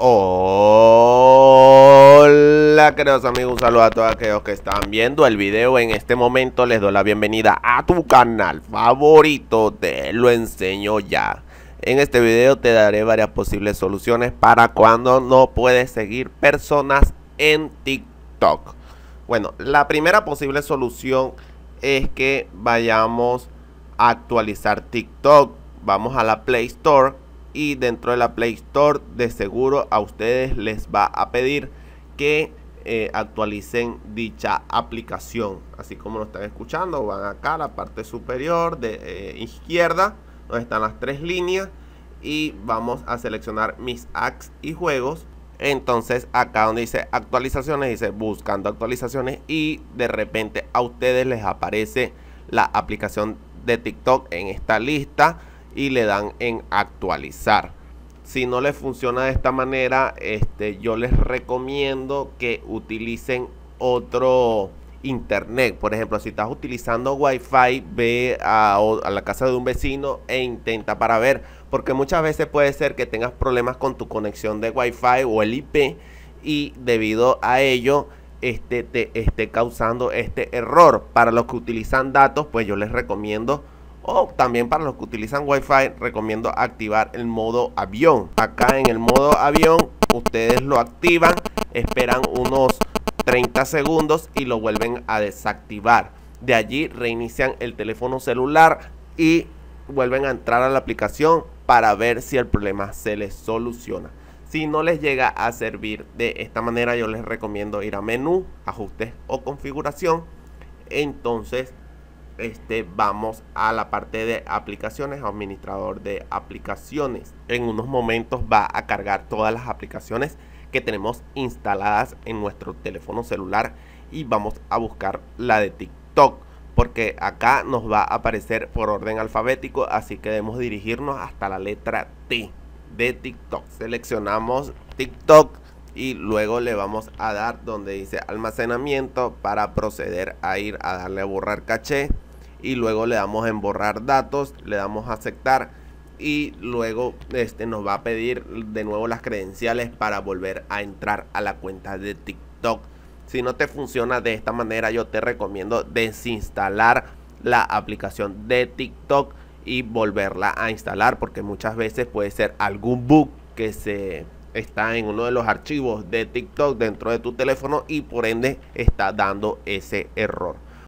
Hola queridos amigos, un saludo a todos aquellos que están viendo el video En este momento les doy la bienvenida a tu canal favorito Te lo enseño ya En este video te daré varias posibles soluciones para cuando no puedes seguir personas en TikTok Bueno, la primera posible solución es que vayamos a actualizar TikTok Vamos a la Play Store y dentro de la Play Store de seguro a ustedes les va a pedir que eh, actualicen dicha aplicación así como lo están escuchando van acá a la parte superior de eh, izquierda donde están las tres líneas y vamos a seleccionar mis apps y juegos entonces acá donde dice actualizaciones dice buscando actualizaciones y de repente a ustedes les aparece la aplicación de TikTok en esta lista y le dan en actualizar. Si no les funciona de esta manera, este, yo les recomiendo que utilicen otro internet. Por ejemplo, si estás utilizando wifi, ve a, la casa de un vecino e intenta para ver. Porque muchas veces puede ser que tengas problemas con tu conexión de wifi o el IP y debido a ello este, te esté causando este error. Para los que utilizan datos, pues yo les recomiendo o también para los que utilizan wifi recomiendo activar el modo avión. Acá en el modo avión ustedes lo activan, esperan unos 30 segundos y lo vuelven a desactivar. De allí reinician el teléfono celular y vuelven a entrar a la aplicación para ver si el problema se les soluciona. Si no les llega a servir de esta manera, yo les recomiendo ir a menú, ajustes o configuración. Entonces este, vamos a la parte de aplicaciones, administrador de aplicaciones. En unos momentos va a cargar todas las aplicaciones que tenemos instaladas en nuestro teléfono celular y vamos a buscar la de TikTok porque acá nos va a aparecer por orden alfabético, así que debemos dirigirnos hasta la letra T de TikTok. Seleccionamos TikTok y luego le vamos a dar donde dice almacenamiento para proceder a ir a darle a borrar caché y luego le damos en borrar datos, le damos a aceptar y luego este, nos va a pedir de nuevo las credenciales para volver a entrar a la cuenta de TikTok. Si no te funciona de esta manera, yo te recomiendo desinstalar la aplicación de TikTok y volverla a instalar porque muchas veces puede ser algún bug que se está en uno de los archivos de TikTok dentro de tu teléfono y por ende está dando ese error.